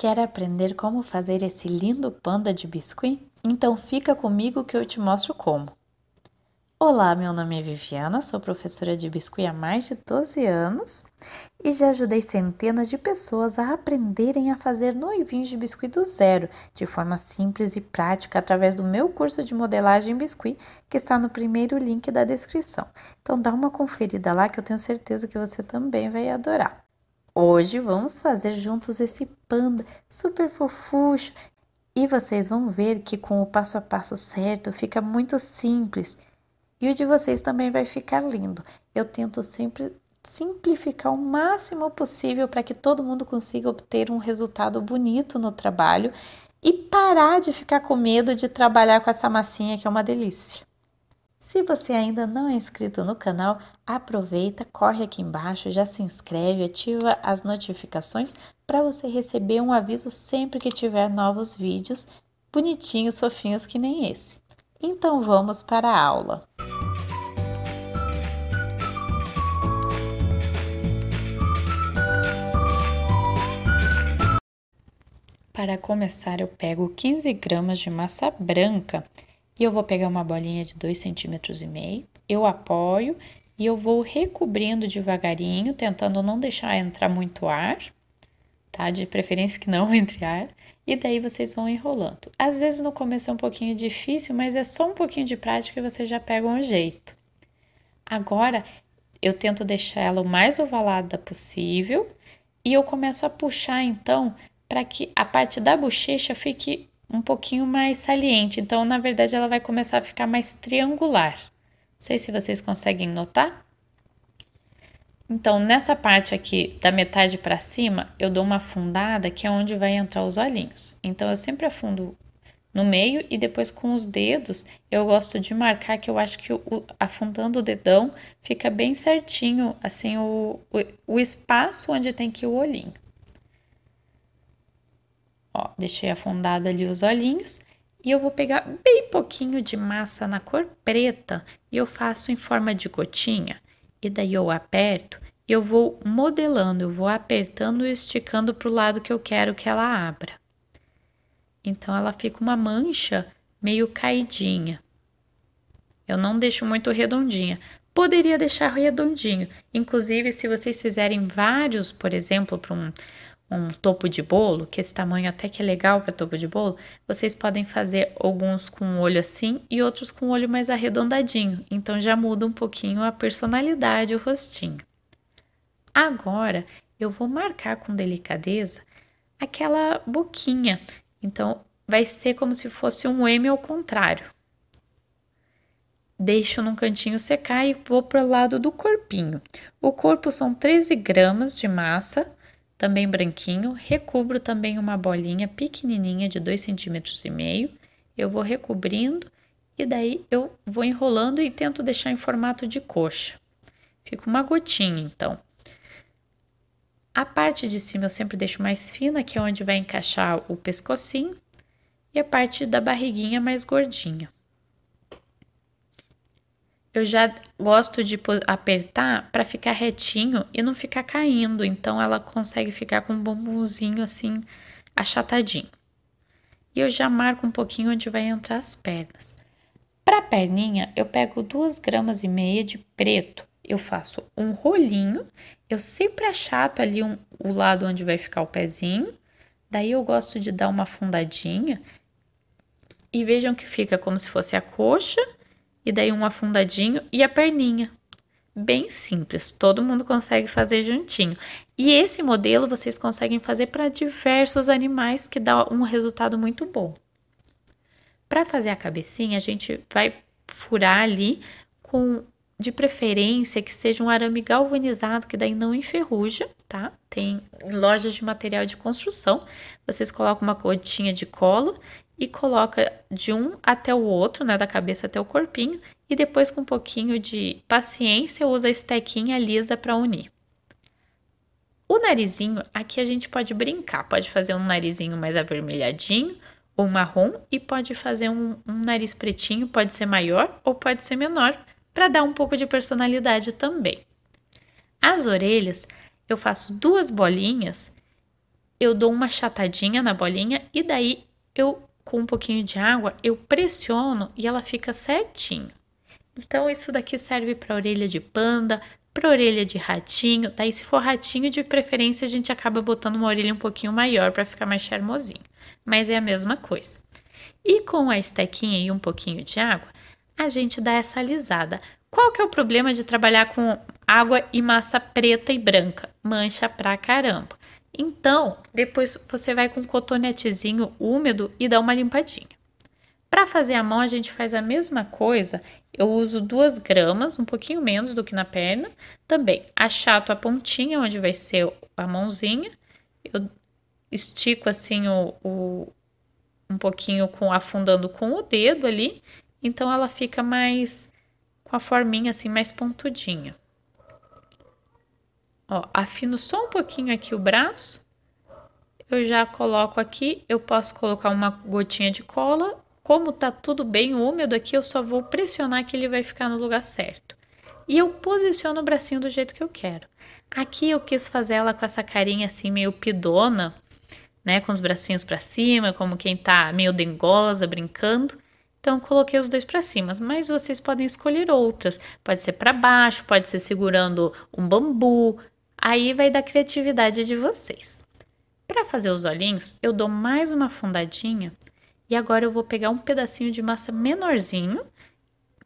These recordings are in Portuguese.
Quer aprender como fazer esse lindo panda de biscuit? Então fica comigo que eu te mostro como. Olá, meu nome é Viviana, sou professora de biscuit há mais de 12 anos e já ajudei centenas de pessoas a aprenderem a fazer noivinhos de biscuit do zero, de forma simples e prática, através do meu curso de modelagem biscuit, que está no primeiro link da descrição. Então dá uma conferida lá que eu tenho certeza que você também vai adorar. Hoje vamos fazer juntos esse panda super fofucho e vocês vão ver que com o passo a passo certo fica muito simples e o de vocês também vai ficar lindo. Eu tento sempre simplificar o máximo possível para que todo mundo consiga obter um resultado bonito no trabalho e parar de ficar com medo de trabalhar com essa massinha que é uma delícia. Se você ainda não é inscrito no canal, aproveita, corre aqui embaixo, já se inscreve, ativa as notificações para você receber um aviso sempre que tiver novos vídeos bonitinhos, fofinhos que nem esse. Então vamos para a aula. Para começar, eu pego 15 gramas de massa branca e eu vou pegar uma bolinha de 2,5 cm, eu apoio e eu vou recobrindo devagarinho, tentando não deixar entrar muito ar, tá? De preferência que não entre ar. E daí vocês vão enrolando. Às vezes no começo é um pouquinho difícil, mas é só um pouquinho de prática e vocês já pegam o jeito. Agora eu tento deixar ela o mais ovalada possível e eu começo a puxar então para que a parte da bochecha fique um pouquinho mais saliente. Então, na verdade, ela vai começar a ficar mais triangular. Não sei se vocês conseguem notar. Então, nessa parte aqui da metade para cima, eu dou uma afundada que é onde vai entrar os olhinhos. Então, eu sempre afundo no meio e depois com os dedos eu gosto de marcar que eu acho que o, afundando o dedão fica bem certinho assim o, o, o espaço onde tem que ir o olhinho. Ó, deixei afundado ali os olhinhos e eu vou pegar bem pouquinho de massa na cor preta e eu faço em forma de gotinha. E daí eu aperto e eu vou modelando, eu vou apertando e esticando para o lado que eu quero que ela abra. Então ela fica uma mancha meio caidinha. Eu não deixo muito redondinha. Poderia deixar redondinho. Inclusive, se vocês fizerem vários, por exemplo, para um um topo de bolo, que esse tamanho até que é legal para topo de bolo, vocês podem fazer alguns com o olho assim e outros com o olho mais arredondadinho. Então já muda um pouquinho a personalidade, o rostinho. Agora eu vou marcar com delicadeza aquela boquinha. Então vai ser como se fosse um M ao contrário. Deixo num cantinho secar e vou para o lado do corpinho. O corpo são 13 gramas de massa também branquinho, recubro também uma bolinha pequenininha de 2,5 cm. Eu vou recobrindo e daí eu vou enrolando e tento deixar em formato de coxa. Fica uma gotinha, então. A parte de cima eu sempre deixo mais fina, que é onde vai encaixar o pescocinho, e a parte da barriguinha mais gordinha eu já gosto de apertar para ficar retinho e não ficar caindo. Então ela consegue ficar com um bumbumzinho assim achatadinho. E eu já marco um pouquinho onde vai entrar as pernas. Para a perninha, eu pego duas gramas e meia de preto. Eu faço um rolinho, eu sempre achato ali um, o lado onde vai ficar o pezinho. Daí eu gosto de dar uma fundadinha. E vejam que fica como se fosse a coxa e daí um afundadinho e a perninha. Bem simples, todo mundo consegue fazer juntinho. E esse modelo vocês conseguem fazer para diversos animais que dá um resultado muito bom. Para fazer a cabecinha, a gente vai furar ali com de preferência que seja um arame galvanizado que daí não enferruja, tá? Tem lojas de material de construção, vocês colocam uma cotinha de colo e coloca de um até o outro, né, da cabeça até o corpinho, e depois com um pouquinho de paciência usa a estequinha lisa para unir. O narizinho, aqui a gente pode brincar, pode fazer um narizinho mais avermelhadinho ou marrom e pode fazer um, um nariz pretinho, pode ser maior ou pode ser menor, para dar um pouco de personalidade também. As orelhas, eu faço duas bolinhas, eu dou uma chatadinha na bolinha e daí eu com um pouquinho de água, eu pressiono e ela fica certinho. Então, isso daqui serve para orelha de panda, para orelha de ratinho. Daí, se for ratinho, de preferência, a gente acaba botando uma orelha um pouquinho maior para ficar mais charmosinho. Mas é a mesma coisa. E com a estequinha e um pouquinho de água, a gente dá essa alisada. Qual que é o problema de trabalhar com água e massa preta e branca? Mancha pra caramba. Então, depois você vai com um cotonetezinho úmido e dá uma limpadinha. Para fazer a mão, a gente faz a mesma coisa. Eu uso duas gramas, um pouquinho menos do que na perna. Também achato a pontinha, onde vai ser a mãozinha. Eu estico assim o, o um pouquinho com afundando com o dedo ali. Então ela fica mais com a forminha assim mais pontudinha. Ó, afino só um pouquinho aqui o braço. Eu já coloco aqui, eu posso colocar uma gotinha de cola. Como tá tudo bem úmido aqui, eu só vou pressionar que ele vai ficar no lugar certo. E eu posiciono o bracinho do jeito que eu quero. Aqui eu quis fazer ela com essa carinha assim meio pidona, né, com os bracinhos para cima, como quem tá meio dengosa, brincando. Então coloquei os dois para cima, mas vocês podem escolher outras. Pode ser para baixo, pode ser segurando um bambu, Aí vai da criatividade de vocês. Para fazer os olhinhos, eu dou mais uma fundadinha e agora eu vou pegar um pedacinho de massa menorzinho,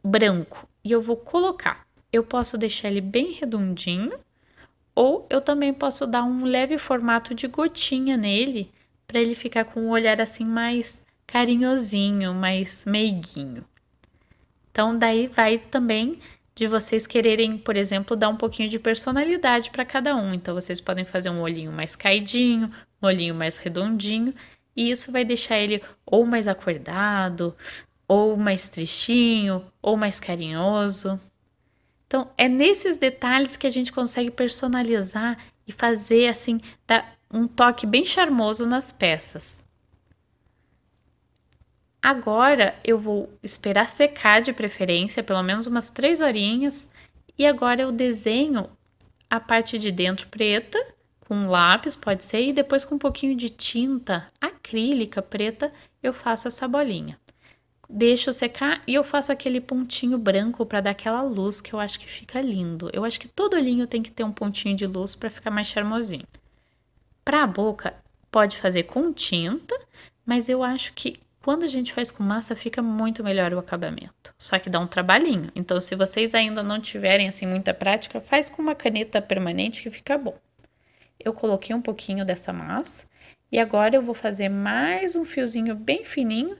branco, e eu vou colocar. Eu posso deixar ele bem redondinho ou eu também posso dar um leve formato de gotinha nele para ele ficar com um olhar assim mais carinhosinho, mais meiguinho. Então daí vai também de vocês quererem, por exemplo, dar um pouquinho de personalidade para cada um. Então vocês podem fazer um olhinho mais caidinho, um olhinho mais redondinho, e isso vai deixar ele ou mais acordado, ou mais tristinho, ou mais carinhoso. Então é nesses detalhes que a gente consegue personalizar e fazer assim, dar um toque bem charmoso nas peças. Agora eu vou esperar secar de preferência, pelo menos umas três horinhas, e agora eu desenho a parte de dentro preta com lápis, pode ser, e depois com um pouquinho de tinta acrílica preta, eu faço essa bolinha. Deixo secar e eu faço aquele pontinho branco para dar aquela luz que eu acho que fica lindo. Eu acho que todo olhinho tem que ter um pontinho de luz para ficar mais charmosinho. Para a boca, pode fazer com tinta, mas eu acho que quando a gente faz com massa, fica muito melhor o acabamento. Só que dá um trabalhinho. Então, se vocês ainda não tiverem assim muita prática, faz com uma caneta permanente que fica bom. Eu coloquei um pouquinho dessa massa e agora eu vou fazer mais um fiozinho bem fininho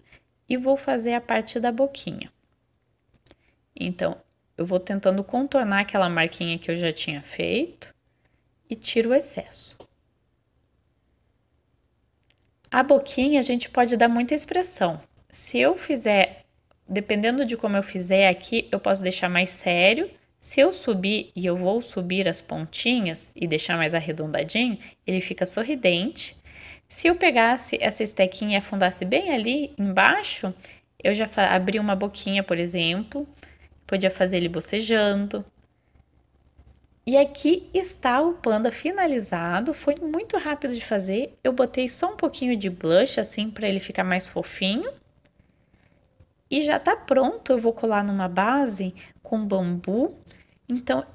e vou fazer a parte da boquinha. Então, eu vou tentando contornar aquela marquinha que eu já tinha feito e tiro o excesso. A boquinha a gente pode dar muita expressão. Se eu fizer, dependendo de como eu fizer aqui, eu posso deixar mais sério. Se eu subir e eu vou subir as pontinhas e deixar mais arredondadinho, ele fica sorridente. Se eu pegasse essa estequinha e afundasse bem ali embaixo, eu já abri uma boquinha, por exemplo, podia fazer ele bocejando, e aqui está o panda finalizado, foi muito rápido de fazer. Eu botei só um pouquinho de blush assim para ele ficar mais fofinho. E já tá pronto, eu vou colar numa base com bambu. Então,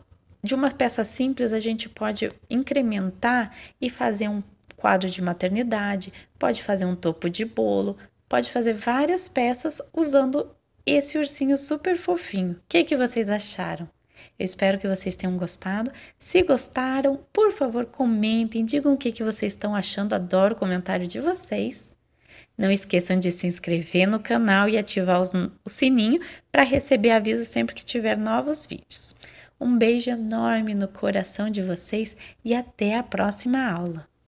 de uma peça simples a gente pode incrementar e fazer um quadro de maternidade, pode fazer um topo de bolo, pode fazer várias peças usando esse ursinho super fofinho. O que, que vocês acharam? Eu espero que vocês tenham gostado. Se gostaram, por favor, comentem, digam o que, que vocês estão achando, adoro o comentário de vocês. Não esqueçam de se inscrever no canal e ativar os, o sininho para receber aviso sempre que tiver novos vídeos. Um beijo enorme no coração de vocês e até a próxima aula!